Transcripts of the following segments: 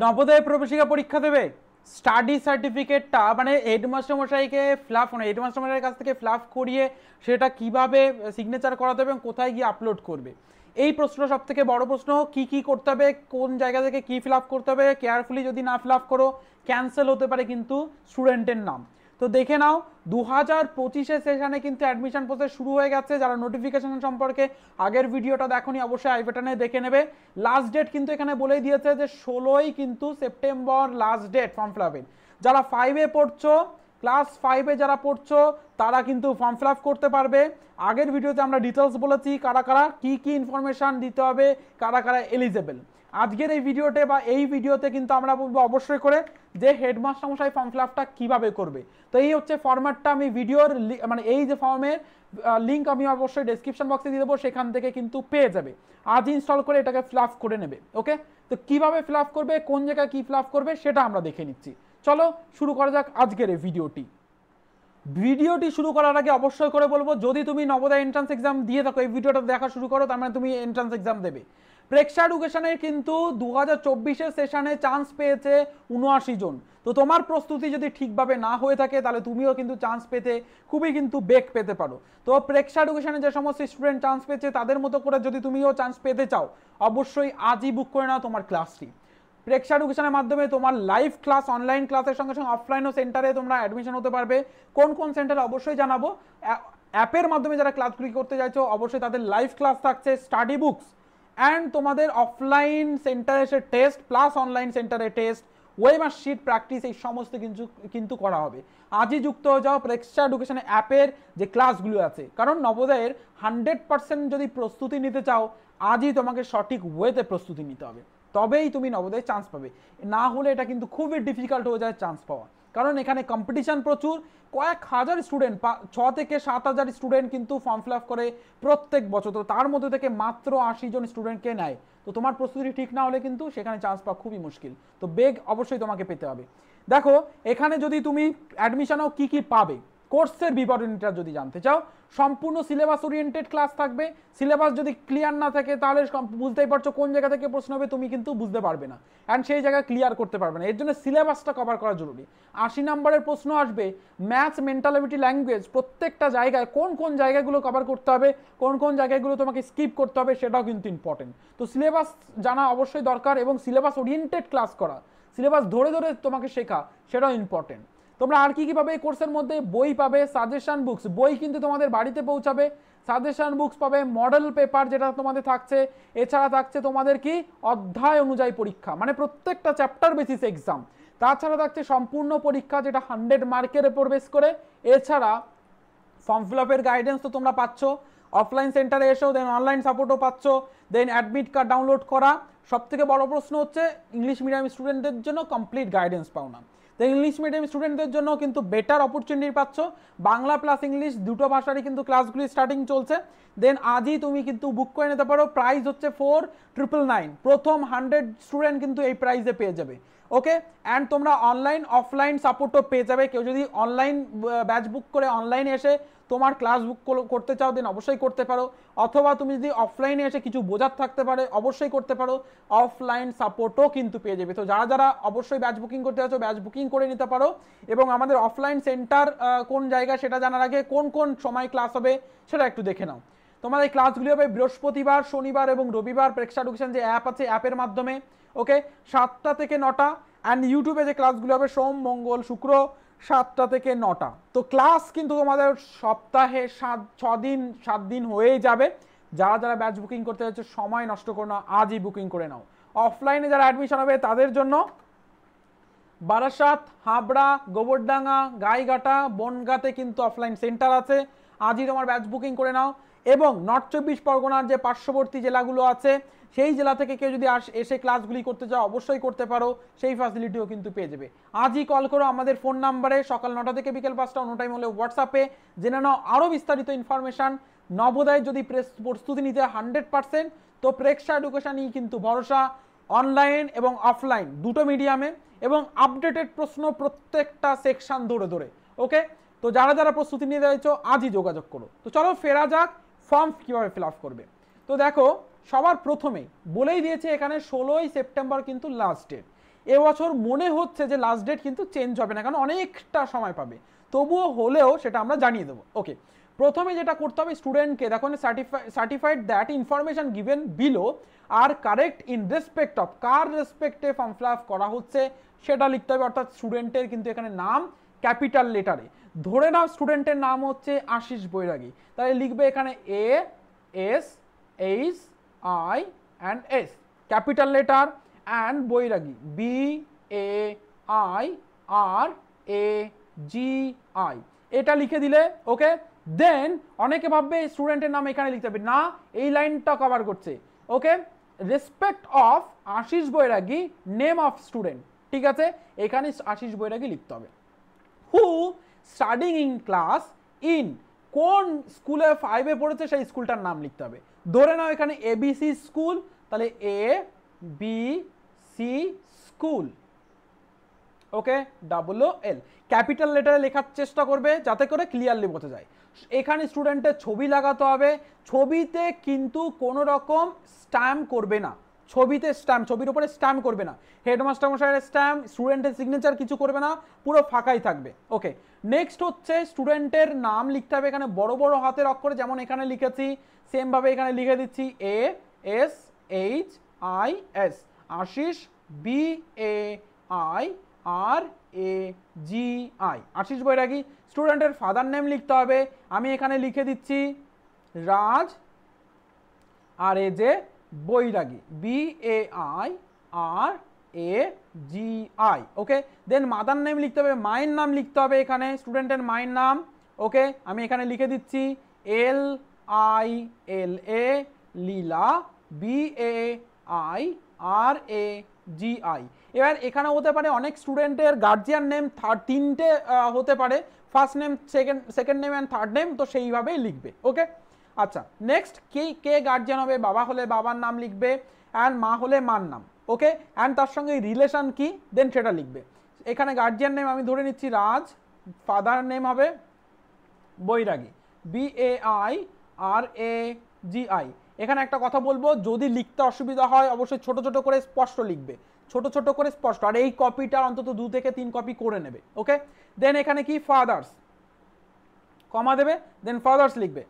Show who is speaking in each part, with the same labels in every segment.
Speaker 1: নবোদয় প্রবেশিকা পরীক্ষা দেবে স্টাডি সার্টিফিকেটটা মানে হেডমাস্টার মশাইকে ফ্লাফ মানে হেডমাস্টার মশাইয়ের কাছ থেকে ফ্লাফ করিয়ে সেটা কিভাবে সিগনেচার করাতে হবে এবং কোথায় গিয়ে আপলোড করবে এই প্রশ্ন সব থেকে বড় প্রশ্ন কি কি করতে হবে কোন জায়গা থেকে কি ফিল করতে হবে কেয়ারফুলি যদি না ফিল করো ক্যান্সেল হতে পারে কিন্তু স্টুডেন্টের নাম তো দেখে নাও দু হাজার পঁচিশে সেশানে কিন্তু অ্যাডমিশন প্রসেস শুরু হয়ে গেছে যারা নোটিফিকেশন সম্পর্কে আগের ভিডিওটা দেখনি অবশ্যই আইভেটানে দেখে নেবে লাস্ট ডেট কিন্তু এখানে বলেই দিয়েছে যে ষোলোই কিন্তু September last date form fill আপের যারা ফাইভে পড়ছো ক্লাস ফাইভে যারা পড়ছো তারা কিন্তু ফর্ম ফিল করতে পারবে আগের ভিডিওতে আমরা ডিটেলস বলেছি কারা কারা কী কী ইনফরমেশান দিতে হবে কারা কারা এলিজেবেল আজকের এই ভিডিওতে বা এই ভিডিওতে কিন্তু আমরা বলবো অবশ্যই করে যে হেডমাস্টার মশাই ফর্ম ফিল আপটা কীভাবে করবে তো এই হচ্ছে ফর্ম্যাটটা আমি ভিডিওর মানে এই যে ফর্মের লিঙ্ক আমি অবশ্যই ডেসক্রিপশন বক্সে দিয়ে দেবো সেখান থেকে কিন্তু পেয়ে যাবে আজ ইনস্টল করে এটাকে ফিল আপ করে নেবে ওকে তো কীভাবে ফিল আপ করবে কোন জায়গায় কী ফিল আপ করবে সেটা আমরা দেখে নিচ্ছি চলো শুরু করা যাক আজকের এই ভিডিওটি ভিডিওটি শুরু করার আগে অবশ্যই করে বলবো যদি তুমি নবদা এন্ট্রান্স এক্সাম দিয়ে থাকো এই ভিডিওটা দেখা শুরু করো তার মানে তুমি এন্ট্রান্স এক্সাম দেবে প্রেক্ষা এডুকেশনের কিন্তু দু হাজার সেশনে চান্স পেয়েছে উনআশি জন তো তোমার প্রস্তুতি যদি ঠিকভাবে না হয়ে থাকে তাহলে তুমিও কিন্তু চান্স পেতে খুবই কিন্তু বেগ পেতে পারো তো প্রেক্ষা এডুকেশনে যে সমস্ত স্টুডেন্ট চান্স পেয়েছে তাদের মতো করে যদি তুমিও চান্স পেতে চাও অবশ্যই আজই বুক করে নাও তোমার ক্লাসটি প্রেক্ষা এডুকেশনের মাধ্যমে তোমার লাইভ ক্লাস অনলাইন ক্লাসের সঙ্গে সঙ্গে অফলাইনও সেন্টারে তোমরা অ্যাডমিশন হতে পারবে কোন কোন সেন্টারে অবশ্যই জানাবো অ্যাপের মাধ্যমে যারা ক্লাসগুলি করতে চাইছো অবশ্যই তাদের লাইভ ক্লাস থাকছে স্টাডি বুকস অ্যান্ড তোমাদের অফলাইন সেন্টারে সে টেস্ট প্লাস অনলাইন সেন্টারে টেস্ট ওয়েমার শিট প্র্যাকটিস এই সমস্ত কিন্তু কিন্তু করা হবে আজই যুক্ত হয়ে যাও প্রেক্ষা এডুকেশান অ্যাপের যে ক্লাসগুলো আছে কারণ নবোদয়ের হান্ড্রেড পার্সেন্ট যদি প্রস্তুতি নিতে চাও আজই তোমাকে সঠিক ওয়েতে প্রস্তুতি নিতে হবে তবেই তুমি নবোদয়ে চান্স পাবে না হলে এটা কিন্তু খুবই ডিফিকাল্ট হয়ে যায় চান্স পাওয়া কারণ এখানে কম্পিটিশান প্রচুর কয়েক হাজার স্টুডেন্ট ছ থেকে সাত হাজার স্টুডেন্ট কিন্তু ফর্ম ফিল করে প্রত্যেক বছর তো তার মধ্যে থেকে মাত্র আশি জন স্টুডেন্টকে নেয় তো তোমার প্রস্তুতি ঠিক না হলে কিন্তু সেখানে চান্স পাওয়া খুবই মুশকিল তো বেগ অবশ্যই তোমাকে পেতে হবে দেখো এখানে যদি তুমি অ্যাডমিশনও কী কী পাবে কোর্সের বিবরণীটা যদি জানতে চাও সম্পূর্ণ সিলেবাস ওরিয়েন্টেড ক্লাস থাকবে সিলেবাস যদি ক্লিয়ার না থাকে তাহলে বুঝতেই পারছো কোন জায়গা থেকে প্রশ্ন হবে তুমি কিন্তু বুঝতে পারবে না অ্যান্ড সেই জায়গা ক্লিয়ার করতে পারবে না এর জন্য সিলেবাসটা কভার করা জরুরি আশি নম্বরের প্রশ্ন আসবে ম্যাথস মেন্টালিটি ল্যাঙ্গুয়েজ প্রত্যেকটা জায়গায় কোন কোন জায়গাগুলো কভার করতে হবে কোন কোন জায়গাগুলো তোমাকে স্কিপ করতে হবে সেটাও কিন্তু ইম্পর্টেন্ট তো সিলেবাস জানা অবশ্যই দরকার এবং সিলেবাস ওরিয়েন্টেড ক্লাস করা সিলেবাস ধরে ধরে তোমাকে শেখা সেটাও ইম্পর্টেন্ট তোমরা আর কি কী পাবে এই কোর্সের মধ্যে বই পাবে সাজেশান বুকস বই কিন্তু তোমাদের বাড়িতে পৌঁছাবে সাজেশান বুকস পাবে মডেল পেপার যেটা তোমাদের থাকছে এছাড়া থাকছে তোমাদের কি অধ্যায় অনুযায়ী পরীক্ষা মানে প্রত্যেকটা চ্যাপ্টার বেসিস এক্সাম তাছাড়া থাকছে সম্পূর্ণ পরীক্ষা যেটা হান্ড্রেড মার্কের উপর বেশ করে এছাড়া ফর্ম ফিল আপের গাইডেন্স তো তোমরা পাচ্ছ অফলাইন সেন্টারে এসেও দেন অনলাইন সাপোর্টও পাচ্ছ দেন অ্যাডমিট কার্ড ডাউনলোড করা সবথেকে বড় প্রশ্ন হচ্ছে ইংলিশ মিডিয়াম স্টুডেন্টদের জন্য কমপ্লিট গাইডেন্স পাও না তো ইংলিশ মিডিয়াম স্টুডেন্টদের জন্য কিন্তু বেটার অপরচুনিটি পাচ্ছ বাংলা প্লাস ইংলিশ দুটো ভাষারই কিন্তু ক্লাসগুলি স্টার্টিং চলছে দেন আজই তুমি কিন্তু বুক করে নিতে পারো প্রাইস হচ্ছে ফোর ট্রিপল নাইন প্রথম হান্ড্রেড স্টুডেন্ট কিন্তু এই প্রাইজে পেয়ে যাবে ওকে অ্যান্ড তোমরা অনলাইন অফলাইন সাপোর্টও পেয়ে যাবে কেউ যদি অনলাইন ব্যাচ বুক করে অনলাইনে এসে তোমার ক্লাস বুক করতে চাও দেন অবশ্যই করতে পারো অথবা তুমি যদি অফলাইনে এসে কিছু বোঝার থাকতে পারে অবশ্যই করতে পারো অফলাইন সাপোর্টও কিন্তু পেয়ে যাবে তো যারা যারা অবশ্যই ব্যাচ বুকিং করতে চাচ্ছ ব্যাচ বুকিং করে নিতে পারো এবং আমাদের অফলাইন সেন্টার কোন জায়গা সেটা জানার আগে কোন কোন সময় ক্লাস হবে সেটা একটু দেখে নাও তোমাদের ক্লাসগুলি হবে বৃহস্পতিবার শনিবার এবং রবিবার প্রেক্ষা এডুকেশন যে অ্যাপ আছে অ্যাপের মাধ্যমে ওকে সাতটা থেকে নটা অ্যান্ড ইউটিউবে যে ক্লাসগুলো হবে সোম মঙ্গল শুক্র সাতটা থেকে নটা তো ক্লাস কিন্তু তোমাদের সপ্তাহে সাত ছ দিন সাত দিন হয়েই যাবে যারা যারা ব্যাচ বুকিং করতে যাচ্ছে সময় নষ্ট করো না আজই বুকিং করে নাও অফলাইনে যারা অ্যাডমিশন হবে তাদের জন্য বারাসাত হাবড়া গোবরডাঙ্গা গাইঘাটা বনগাতে কিন্তু অফলাইন সেন্টার আছে আজই তোমার ব্যাচ বুকিং করে নাও এবং নর্থ চব্বিশ পরগনার যে পার্শ্ববর্তী জেলাগুলো আছে সেই জেলা থেকে কেউ যদি আস এসে ক্লাসগুলি করতে চাও অবশ্যই করতে পারো সেই ফ্যাসিলিটিও কিন্তু পেয়ে যাবে আজই কল করো আমাদের ফোন নাম্বারে সকাল নটা থেকে বিকেল পাঁচটা অন্য টাইম হলে হোয়াটসঅ্যাপে জেনে নাও আরও বিস্তারিত ইনফরমেশান নবোদয়ে যদি প্রেস প্রস্তুতি নিতে হান্ড্রেড পার্সেন্ট তো প্রেক্ষা এডুকেশানই কিন্তু ভরসা অনলাইন এবং অফলাইন দুটো মিডিয়ামে এবং আপডেটেড প্রশ্ন প্রত্যেকটা সেকশান ধরে ধরে ওকে তো যারা যারা প্রস্তুতি নিয়ে রয়েছে আজই যোগাযোগ করো তো চলো ফেরা যাক ফর্ম কীভাবে ফিল আপ করবে তো দেখো সবার প্রথমেই বলেই দিয়েছে এখানে ষোলোই সেপ্টেম্বর কিন্তু লাস্ট ডেট এবছর মনে হচ্ছে যে লাস্ট ডেট কিন্তু চেঞ্জ হবে না কারণ অনেকটা সময় পাবে তবুও হলেও সেটা আমরা জানিয়ে দেবো ওকে প্রথমে যেটা করতে হবে স্টুডেন্টকে দেখো certify certified that information given below are correct in respect of কার রেসপেক্টে ফর্ম ফিল করা হচ্ছে সেটা লিখতে হবে অর্থাৎ স্টুডেন্টের কিন্তু এখানে নাম ক্যাপিটাল লেটারে ধরে নাও স্টুডেন্টের নাম হচ্ছে আশিস বৈরাগী তাহলে লিখবে এখানে A S H I and S capital letter and Boiragi B A I R A G I এটা লিখে দিলে ওকে দেন অনেকে ভাববে স্টুডেন্টের নাম এখানে লিখতে হবে না এই লাইনটা কভার করছে okay respect of Ashis Bairagi name of student ঠিক আছে এখানে আশিস বৈরাগী লিখতে হবে who studying in class in কোন স্কুলে ফাইভে পড়েছে সেই স্কুলটার নাম লিখতে হবে ধরে নাও এখানে এবিসি স্কুল তাহলে A B C school okay ডাবলও এল ক্যাপিটাল লেটারে লেখার চেষ্টা করবে যাতে করে ক্লিয়ারলি বোঝা যায় এখানে স্টুডেন্টের ছবি লাগাতে হবে ছবিতে কিন্তু কোনো রকম স্ট্যাম্প করবে না ছবিতে স্ট্যাম্প ছবির উপরে স্ট্যাম্প করবে না হেডমাস্টার মশাইয়ের স্ট্যাম্প স্টুডেন্টের সিগনেচার কিছু করবে না পুরো ফাঁকাই থাকবে ওকে নেক্সট হচ্ছে স্টুডেন্টের নাম লিখতে হবে এখানে বড় বড় হাতের অক্ষরে যেমন এখানে লিখেছি সেমভাবে এখানে লিখে দিচ্ছি A S H I S Ashis B A I R A G I Ashis রাখি স্টুডেন্টের ফাদার নেম লিখতে হবে আমি এখানে লিখে দিচ্ছি রাজ আর এ যে Bairagi B A I R A G I okay then mother name লিখতে হবে মায়ের নাম লিখতে হবে এখানে স্টুডেন্টের মায়ের নাম ওকে আমি এখানে লিখে দিচ্ছি L I L A Leela B A I R A G I এবার এখানে হতে পারে অনেক স্টুডেন্টের গার্জিয়ান নেম থার্ড তিনটে হতে পারে first name second second name and third name তো সেইভাবেই লিখবে ওকে আচ্ছা নেক্সট কে কে গার্জিয়ান হবে বাবা হলে বাবার নাম লিখবে অ্যান্ড মা হলে মার নাম ওকে অ্যান্ড তার সঙ্গে রিলেশন কি দেন সেটা লিখবে এখানে গার্জিয়ান নেম আমি ধরে নিচ্ছি রাজ ফাদার নেম হবে Bairagi B A I R A G I এখানে একটা কথা বলবো যদি লিখতে অসুবিধা হয় অবশ্যই ছোট ছোট করে স্পষ্ট লিখবে ছোট ছোট করে স্পষ্ট আর এই কপিটার অন্তত দু থেকে তিন কপি করে নেবে ওকে দেন এখানে কি ফাদার্স কমা দেবে দেন ফাদার্স লিখবে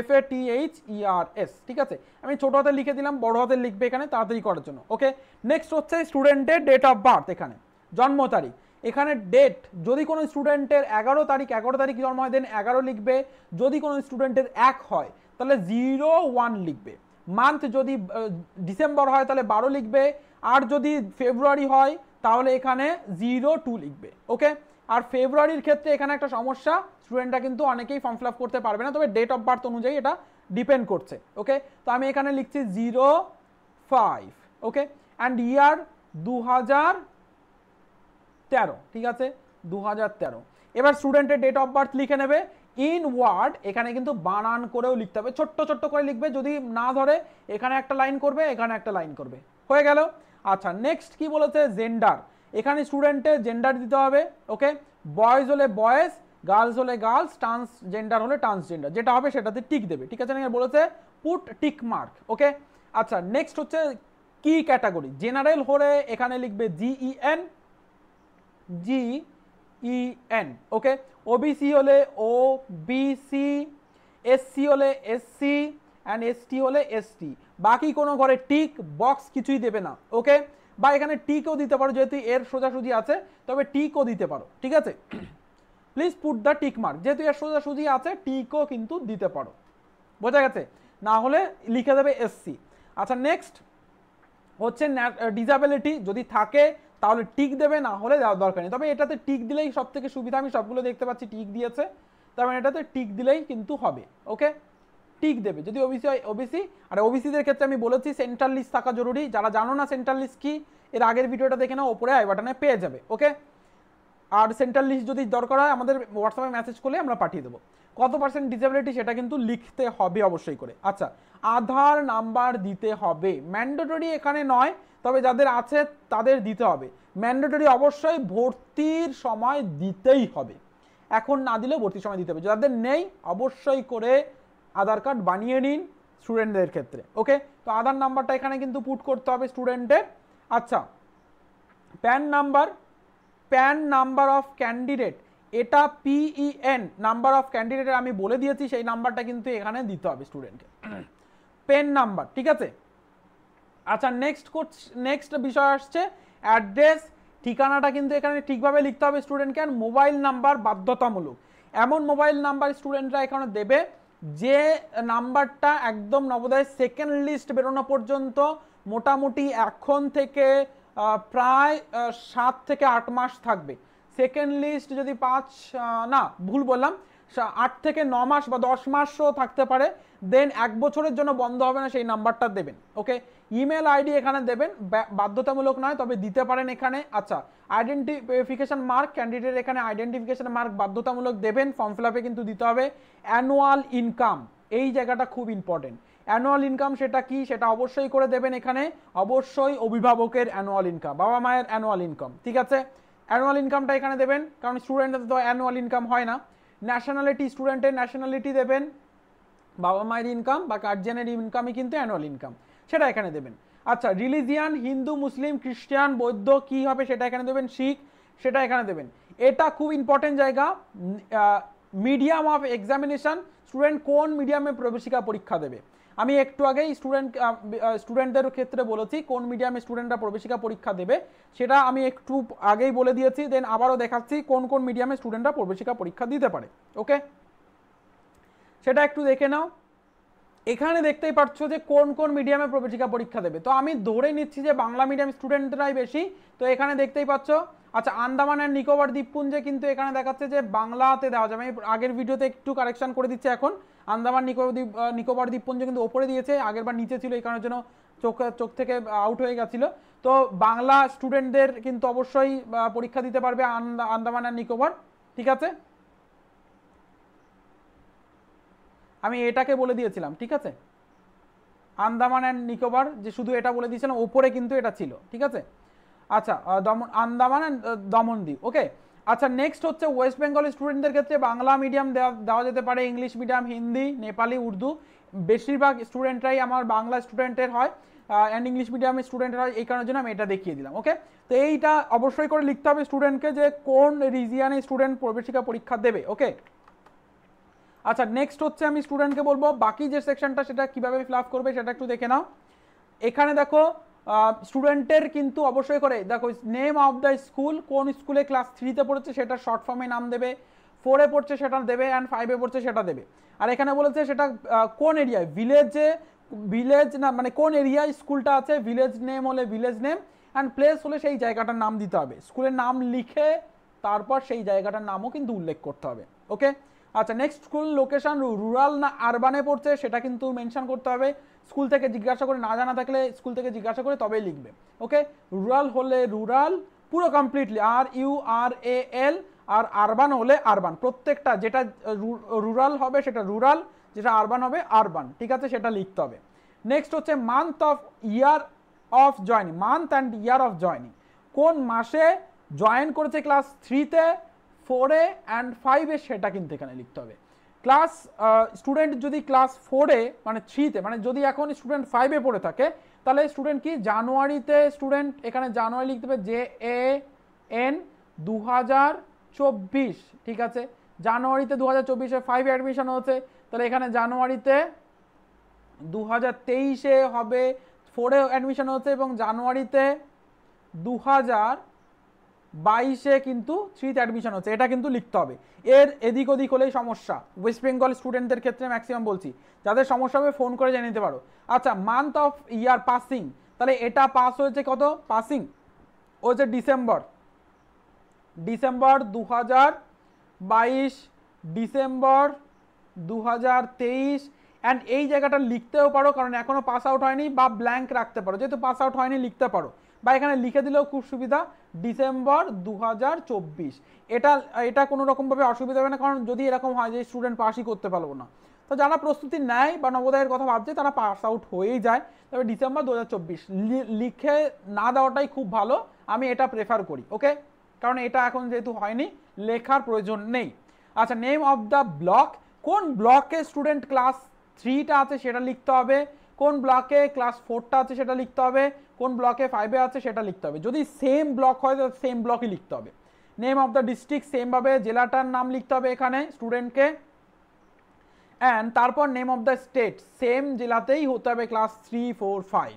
Speaker 1: F A T H E R S ঠিক আছে আমি ছোটো হাতে লিখে দিলাম বড় হাতে লিখবে এখানে তাড়াতাড়ি করার জন্য ওকে নেক্সট হচ্ছে স্টুডেন্টের ডেট অফ বার্থ এখানে জন্ম তারিখ এখানে ডেট যদি কোনো স্টুডেন্টের এগারো তারিখ এগারো তারিখ জন্ম হয় দেন এগারো লিখবে যদি কোনো স্টুডেন্টের এক হয় তাহলে জিরো ওয়ান লিখবে মান্থ যদি ডিসেম্বর হয় তাহলে বারো লিখবে আর যদি ফেব্রুয়ারি হয় তাহলে এখানে জিরো টু লিখবে ওকে আর ফেব্রুয়ারির ক্ষেত্রে এখানে একটা সমস্যা স্টুডেন্টরা কিন্তু অনেকেই ফর্ম ফিল করতে পারবে না তবে ডেট অফ বার্থ অনুযায়ী এটা ডিপেন্ড করছে ওকে তো আমি এখানে লিখছি zero five okay and year দু হাজার তেরো ঠিক আছে দু হাজার তেরো এবার স্টুডেন্টের ডেট অফ বার্থ লিখে নেবে ইন ওয়ার্ড এখানে কিন্তু বানান করেও লিখতে হবে ছোট্ট ছোট্ট করে লিখবে যদি না ধরে এখানে একটা লাইন করবে এখানে একটা লাইন করবে হয়ে গেল আচ্ছা নেক্সট কি বলেছে জেন্ডার এখানে স্টুডেন্টের জেন্ডার দিতে হবে ওকে বয়েজ হলে বয়েজ গার্লস হলে গার্লস ট্রান্স জেন্ডার হলে ট্রান্সজেন্ডার যেটা হবে সেটাতে টিক দেবে ঠিক আছে না বলেছে পুট টিক মার্ক ওকে আচ্ছা নেক্সট হচ্ছে কি ক্যাটাগরি জেনারেল হলে এখানে লিখবে জিইএন জি ই এন ওকে ওবিসি হলে ও বিসি এসসি হলে এসসি অ্যান্ড এসটি হলে এসটি বাকি কোনো ঘরে টিক বক্স কিছুই দেবে না ওকে বা এখানে টিকেও দিতে পারো যেহেতু এর সোজাসুজি আছে তবে টিকও দিতে পারো ঠিক আছে please put the tick mark যেহেতু এর সোজাসুজি আছে টিকও কিন্তু দিতে পারো বোঝা গেছে না হলে লিখে দেবে এসসি আচ্ছা নেক্সট হচ্ছে ডিজাবিলিটি যদি থাকে তাহলে টিক দেবে না হলে দেওয়ার দরকার নেই তবে এটাতে টিক দিলেই সব থেকে সুবিধা আমি সবগুলো দেখতে পাচ্ছি টিক দিয়েছে তার মানে এটাতে টিক দিলেই কিন্তু হবে ওকে টিক দেবে যদি ওবিসি হয় ওবিসি আর ওবিসিদের ক্ষেত্রে আমি বলেছি সেন্ট্রাল লিস্ট থাকা জরুরি যারা জানো না সেন্ট্রাল লিস্ট কী এর আগের ভিডিওটা দেখে নাও ওপরে আই বাটনে পেয়ে যাবে ওকে আর সেন্ট্রাল লিস্ট যদি দরকার হয় আমাদের হোয়াটসঅ্যাপে মেসেজ করলে আমরা পাঠিয়ে দেবো কত পার্সেন্ট ডিসেবিলিটি সেটা কিন্তু লিখতে হবে অবশ্যই করে আচ্ছা আধার নাম্বার দিতে হবে ম্যান্ডেটরি এখানে নয় তবে যাদের আছে তাদের দিতে হবে ম্যান্ডেটরি অবশ্যই ভর্তির সময় দিতেই হবে এখন না দিলেও ভর্তির সময় দিতে হবে যাদের নেই অবশ্যই করে আধার কার্ড বানিয়ে নিন স্টুডেন্টদের ক্ষেত্রে ওকে তো আধার নাম্বারটা এখানে কিন্তু পুট করতে হবে স্টুডেন্টের আচ্ছা PAN number PAN number of candidate এটা পিইএন নাম্বার অফ ক্যান্ডিডেটের আমি বলে দিয়েছি সেই নাম্বারটা কিন্তু এখানে দিতে হবে স্টুডেন্টকে পেন নাম্বার ঠিক আছে আচ্ছা নেক্সট নেক্সট বিষয় আসছে অ্যাড্রেস ঠিকানাটা কিন্তু এখানে ঠিকভাবে লিখতে হবে স্টুডেন্টকে আর মোবাইল নাম্বার বাধ্যতামূলক এমন মোবাইল নাম্বার স্টুডেন্টরা এখানে দেবে যে নাম্বারটা একদম নবোদয় সেকেন্ড লিস্ট বেরোনো পর্যন্ত মোটামুটি এখন থেকে প্রায় সাত থেকে আট মাস থাকবে সেকেন্ড লিস্ট যদি পাঁচ না ভুল বললাম আট থেকে ন মাস বা দশ মাসও থাকতে পারে দেন এক বছরের জন্য বন্ধ হবে না সেই নাম্বারটা দেবেন ওকে ইমেল আইডি এখানে দেবেন বাধ্যতামূলক নয় তবে দিতে পারেন এখানে আচ্ছা আইডেন্টিফিকেশন মার্ক ক্যান্ডিডেট এখানে আইডেন্টিফিকেশন মার্ক বাধ্যতামূলক দেবেন ফর্ম ফিল কিন্তু দিতে হবে অ্যানুয়াল ইনকাম এই জায়গাটা খুব ইম্পর্টেন্ট অ্যানুয়াল ইনকাম সেটা কি সেটা অবশ্যই করে দেবেন এখানে অবশ্যই অভিভাবকের অ্যানুয়াল ইনকাম বাবা মায়ের অ্যানুয়াল ইনকাম ঠিক আছে অ্যানুয়াল ইনকামটা এখানে দেবেন কারণ স্টুডেন্টদের তো অ্যানুয়াল ইনকাম হয় না ন্যাশনালিটি স্টুডেন্টের ন্যাশনালিটি দেবেন বাবা মায়ের ইনকাম বা গার্জিয়ানের ইনকামই কিন্তু অ্যানুয়াল ইনকাম সেটা এখানে দেবেন আচ্ছা রিলিজিয়ান হিন্দু মুসলিম খ্রিস্টান বৌদ্ধ কি হবে সেটা এখানে দেবেন শিখ সেটা এখানে দেবেন এটা খুব ইম্পর্টেন্ট জায়গা মিডিয়াম অফ এক্সামিনেশান স্টুডেন্ট কোন মিডিয়ামে প্রবেশিকা পরীক্ষা দেবে আমি একটু আগেই স্টুডেন্ট স্টুডেন্টদের ক্ষেত্রে বলেছি কোন মিডিয়ামে স্টুডেন্টরা প্রবেশিকা পরীক্ষা দেবে সেটা আমি একটু আগেই বলে দিয়েছি দেন আবারও দেখাচ্ছি কোন কোন মিডিয়ামে স্টুডেন্টরা প্রবেশিকা পরীক্ষা দিতে পারে ওকে সেটা একটু দেখে নাও এখানে দেখতেই পারছো যে কোন কোন মিডিয়ামে প্রবেশিকা পরীক্ষা দেবে তো আমি ধরে নিচ্ছি যে বাংলা মিডিয়াম স্টুডেন্টরাই বেশি তো এখানে দেখতেই পাচ্ছ আচ্ছা আন্দামান অ্যান্ড নিকোবর দ্বীপপুঞ্জে কিন্তু এখানে দেখাচ্ছে যে বাংলাতে দেওয়া যাবে আমি আগের ভিডিওতে একটু কারেকশান করে দিচ্ছি এখন আন্দামান নিকোবর দ্বীপ নিকোবর দ্বীপপুঞ্জ কিন্তু ওপরে দিয়েছে আগের বার নিচে ছিল এই কারণের জন্য চোখ চোখ থেকে আউট হয়ে গেছিলো তো বাংলা স্টুডেন্টদের কিন্তু অবশ্যই পরীক্ষা দিতে পারবে আন্দামান আর নিকোবর ঠিক আছে আমি এটাকে বলে দিয়েছিলাম ঠিক আছে আন্দামান অ্যান্ড নিকোবর যে শুধু এটা বলে দিয়েছিলাম ওপরে কিন্তু এটা ছিল ঠিক আছে আচ্ছা দমন আন্দামান অ্যান্ড দমন দ্বীপ ওকে আচ্ছা নেক্সট হচ্ছে ওয়েস্ট বেঙ্গল স্টুডেন্টদের ক্ষেত্রে বাংলা মিডিয়াম দেওয়া যেতে পারে ইংলিশ মিডিয়াম হিন্দি নেপালি উর্দু বেশিরভাগ স্টুডেন্টরাই আমার বাংলা স্টুডেন্টের হয় অ্যান্ড ইংলিশ মিডিয়াম স্টুডেন্ট হয় এই কারণের জন্য আমি এটা দেখিয়ে দিলাম ওকে তো এইটা অবশ্যই করে লিখতে হবে স্টুডেন্টকে যে কোন রিজিয়ানে স্টুডেন্ট প্রবেশিকা পরীক্ষা দেবে ওকে আচ্ছা নেক্সট হচ্ছে আমি স্টুডেন্টকে বলবো বাকি যে সেকশনটা সেটা কীভাবে ফিল আপ করবে সেটা একটু দেখে নাও এখানে দেখো স্টুডেন্টের কিন্তু অবশ্যই করে দেখো নেম অফ দ্য স্কুল কোন স্কুলে ক্লাস থ্রিতে পড়েছে সেটা শর্ট ফর্মে নাম দেবে ফোরে পড়ছে সেটা দেবে অ্যান্ড ফাইভে পড়ছে সেটা দেবে আর এখানে বলেছে সেটা কোন এরিয়ায় ভিলেজে ভিলেজ না মানে কোন এরিয়ায় স্কুলটা আছে ভিলেজ নেম হলে ভিলেজ নেম অ্যান্ড প্লেস হলে সেই জায়গাটার নাম দিতে হবে স্কুলের নাম লিখে তারপর সেই জায়গাটার নামও কিন্তু উল্লেখ করতে হবে ওকে আচ্ছা নেক্সট স্কুল লোকেশান রুরাল না আরবানে পড়ছে সেটা কিন্তু মেনশান করতে হবে স্কুল থেকে জিজ্ঞাসা করে না জানা থাকলে স্কুল থেকে জিজ্ঞাসা করে তবেই লিখবে ওকে রুরাল হলে রুরাল পুরো completely R U R A L আর আরবান হলে আরবান প্রত্যেকটা যেটা রুরাল হবে সেটা রুরাল যেটা আরবান হবে আরবান ঠিক আছে সেটা লিখতে হবে নেক্সট হচ্ছে month of year of joining month and year of joining কোন মাসে জয়েন করেছে ক্লাস থ্রিতে ফোরে অ্যান্ড ফাইভে সেটা কিন্তু এখানে লিখতে হবে ক্লাস স্টুডেন্ট যদি ক্লাস ফোরে মানে থ্রিতে মানে যদি এখন স্টুডেন্ট ফাইভে পড়ে থাকে তাহলে স্টুডেন্ট কি জানুয়ারিতে স্টুডেন্ট এখানে জানুয়ারি লিখতে হবে জে এ এন দু হাজার চব্বিশ ঠিক আছে জানুয়ারিতে দু হাজার চব্বিশে ফাইভে অ্যাডমিশন হচ্ছে তাহলে এখানে জানুয়ারিতে দু হাজার তেইশে হবে ফোরে অ্যাডমিশন হচ্ছে এবং জানুয়ারিতে দু হাজার বাইশে কিন্তু থ্রিতে অ্যাডমিশন হচ্ছে এটা কিন্তু লিখতে হবে এর এদিক ওদিক হলেই সমস্যা ওয়েস্ট বেঙ্গল স্টুডেন্টদের ক্ষেত্রে ম্যাক্সিমাম বলছি যাদের সমস্যা হবে ফোন করে জানিয়ে নিতে পারো আচ্ছা মান্থ অফ ইয়ার পাসিং তাহলে এটা পাস হয়েছে কত পাসিং হয়েছে ডিসেম্বর ডিসেম্বর দু হাজার বাইশ ডিসেম্বর দু হাজার তেইশ অ্যান্ড এই জায়গাটা লিখতেও পারো কারণ এখনও পাস আউট হয়নি বা ব্ল্যাঙ্ক রাখতে পারো যেহেতু পাস আউট হয়নি লিখতে পারো বা এখানে লিখে দিলেও খুব সুবিধা ডিসেম্বর দু এটা এটা কোনো রকমভাবে অসুবিধা হবে না কারণ যদি এরকম হয় যে স্টুডেন্ট পাসই করতে পারবো না তো যারা প্রস্তুতি নেয় বা নবোদয়ের কথা ভাবছে তারা পাস আউট হয়েই যায় তবে ডিসেম্বর দু লিখে না দেওয়াটাই খুব ভালো আমি এটা প্রেফার করি ওকে কারণ এটা এখন যেহেতু হয়নি লেখার প্রয়োজন নেই আচ্ছা নেম অফ দ্য ব্লক কোন ব্লকে স্টুডেন্ট ক্লাস থ্রিটা আছে সেটা লিখতে হবে কোন ব্লকে ক্লাস ফোরটা আছে সেটা লিখতে হবে কোন ব্লকে ফাইভে আছে সেটা লিখতে হবে যদি সেম ব্লক হয় তাহলে সেম ব্লকই লিখতে হবে নেম অফ দ্য ডিস্ট্রিক্ট সেমভাবে জেলাটার নাম লিখতে হবে এখানে স্টুডেন্টকে অ্যান্ড তারপর name of the state same জেলাতেই হতে হবে ক্লাস থ্রি ফোর ফাইভ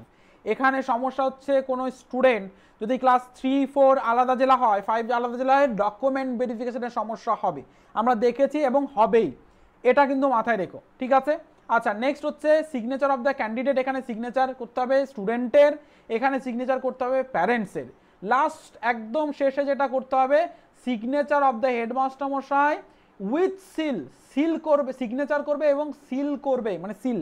Speaker 1: এখানে সমস্যা হচ্ছে কোনো স্টুডেন্ট যদি ক্লাস থ্রি ফোর আলাদা জেলা হয় ফাইভ আলাদা জেলায় ডকুমেন্ট ভেরিফিকেশনের সমস্যা হবে আমরা দেখেছি এবং হবেই এটা কিন্তু মাথায় রেখো ঠিক আছে আচ্ছা নেক্সট হচ্ছে সিগনেচার অফ দ্য ক্যান্ডিডেট এখানে সিগনেচার করতে হবে স্টুডেন্টের এখানে সিগনেচার করতে হবে প্যারেন্টসের লাস্ট একদম শেষে যেটা করতে হবে সিগনেচার অফ দ্য হেডমাস্টার মশাই উইথ সিল সিল করবে সিগনেচার করবে এবং সিল করবে মানে সিল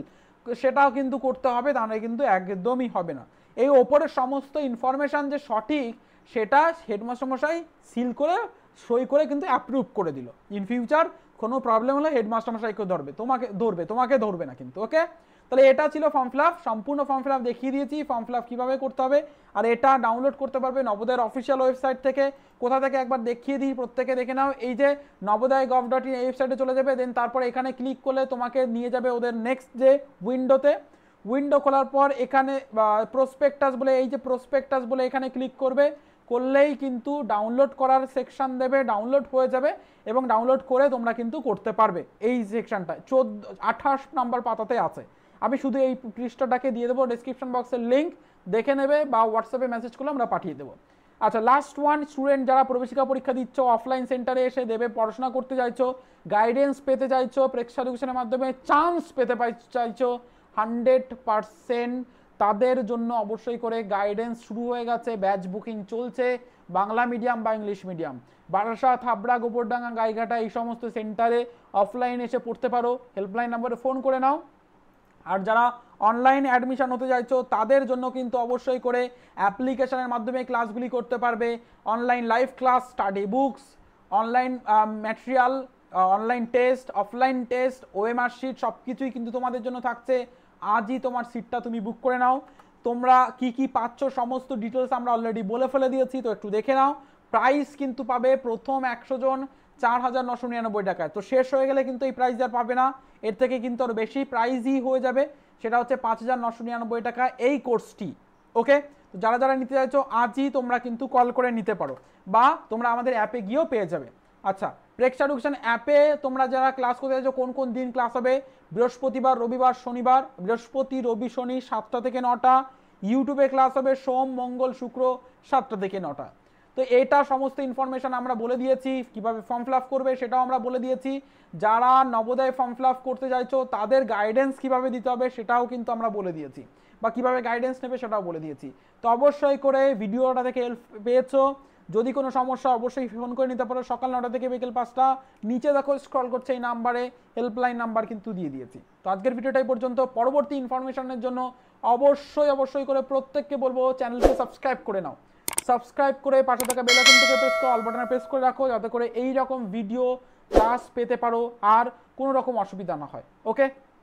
Speaker 1: সেটাও কিন্তু করতে হবে তাহলে কিন্তু একদমই হবে না এই ওপরের সমস্ত ইনফরমেশান যে সঠিক সেটা হেডমাস্টার মশাই সিল করে সই করে কিন্তু অ্যাপ্রুভ করে দিল ইন ফিউচার কোনো প্রবলেম হলে হেডমাস্টার মশাইকে ধরবে তোমাকে ধরবে তোমাকে ধরবে না কিন্তু ওকে তাহলে এটা ছিল ফর্ম ফিল সম্পূর্ণ ফর্ম ফিল দেখিয়ে দিয়েছি ফর্ম ফিল কীভাবে করতে হবে আর এটা ডাউনলোড করতে পারবে নবোদয়ের অফিসিয়াল ওয়েবসাইট থেকে কোথা থেকে একবার দেখিয়ে দিই প্রত্যেকে দেখে নাও এই যে নবোদয় গভ ডট ইন ওয়েবসাইটে চলে যাবে দেন তারপরে এখানে ক্লিক করলে তোমাকে নিয়ে যাবে ওদের নেক্সট যে উইন্ডোতে উইন্ডো খোলার পর এখানে প্রসপেক্টাস বলে এই যে প্রসপেক্টাস বলে এখানে ক্লিক করবে করলেই কিন্তু ডাউনলোড করার সেকশান দেবে ডাউনলোড হয়ে যাবে এবং ডাউনলোড করে তোমরা কিন্তু করতে পারবে এই সেকশানটা চোদ্দ আঠাশ নাম্বার পাতাতে আছে আমি শুধু এই পৃষ্ঠাটাকে দিয়ে দেবো ডিসক্রিপশন বক্সের লিঙ্ক দেখে নেবে বা হোয়াটসঅ্যাপে মেসেজ করলে আমরা পাঠিয়ে দেবো আচ্ছা লাস্ট ওয়ান স্টুডেন্ট যারা প্রবেশিকা পরীক্ষা দিচ্ছ অফলাইন সেন্টারে এসে দেবে পড়াশোনা করতে চাইছো গাইডেন্স পেতে চাইছো প্রেক্ষা এডুকেশনের মাধ্যমে চান্স পেতে চাইছো হান্ড্রেড পারসেন্ট তাদের জন্য অবশ্যই করে গাইডেন্স শুরু হয়ে গেছে ব্যাচ বুকিং চলছে বাংলা মিডিয়াম বা ইংলিশ মিডিয়াম বারাসাত হাবড়া গোবরডাঙ্গা গাইঘাটা এই সমস্ত সেন্টারে অফলাইন এসে পড়তে পারো হেল্পলাইন নাম্বারে ফোন করে নাও আর যারা অনলাইন অ্যাডমিশন হতে চাইছো তাদের জন্য কিন্তু অবশ্যই করে অ্যাপ্লিকেশনের মাধ্যমে ক্লাসগুলি করতে পারবে online live class study books online material online test offline test OMR sheet sheet সব কিছুই কিন্তু তোমাদের জন্য থাকছে আজই তোমার সিটটা তুমি বুক করে নাও তোমরা কি কি পাচ্ছ সমস্ত ডিটেলস আমরা অলরেডি বলে ফেলে দিয়েছি তো একটু দেখে নাও প্রাইস কিন্তু পাবে প্রথম একশো জন চার হাজার নশো নিরানব্বই টাকায় তো শেষ হয়ে গেলে কিন্তু এই প্রাইস আর পাবে না এর থেকে কিন্তু আরও বেশি প্রাইজই হয়ে যাবে সেটা হচ্ছে পাঁচ হাজার নশো নিরানব্বই টাকা এই কোর্সটি ওকে তো যারা যারা নিতে চাইছো আজই তোমরা কিন্তু কল করে নিতে পারো বা তোমরা আমাদের অ্যাপে গিয়েও পেয়ে যাবে আচ্ছা প্রেক্ষা এডুকেশন অ্যাপে তোমরা যারা ক্লাস করতে চাইছো কোন কোন দিন ক্লাস হবে বৃহস্পতিবার রবিবার শনিবার বৃহস্পতি রবি শনি সাতটা থেকে নটা ইউটিউবে ক্লাস হবে সোম মঙ্গল শুক্র সাতটা থেকে নটা তো এটা সমস্ত ইনফরমেশান আমরা বলে দিয়েছি কিভাবে ফর্ম ফিল করবে সেটাও আমরা বলে দিয়েছি যারা নবোদয় ফর্ম ফিল করতে চাইছো তাদের গাইডেন্স কিভাবে দিতে হবে সেটাও কিন্তু আমরা বলে দিয়েছি বা কিভাবে গাইডেন্স নেবে সেটাও বলে দিয়েছি তো অবশ্যই করে ভিডিওটা থেকে হেল্প পেয়েছো যদি কোনো সমস্যা অবশ্যই ফোন করে নিতে পারো সকাল নটা থেকে বিকেল পাঁচটা নিচে দেখো স্ক্রল করছে এই নাম্বারে হেল্পলাইন নাম্বার কিন্তু দিয়ে দিয়েছি তো আজকের ভিডিওটাই পর্যন্ত পরবর্তী ইনফরমেশনের জন্য অবশ্যই অবশ্যই করে প্রত্যেককে বলবো চ্যানেলকে সাবস্ক্রাইব করে নাও সাবস্ক্রাইব করে পাশে থাকা বেলাকন থেকে প্রেস করো অল বাটনে প্রেস করে রাখো যাতে করে এই রকম ভিডিও ক্লাস পেতে পারো আর কোনো রকম অসুবিধা না হয় ওকে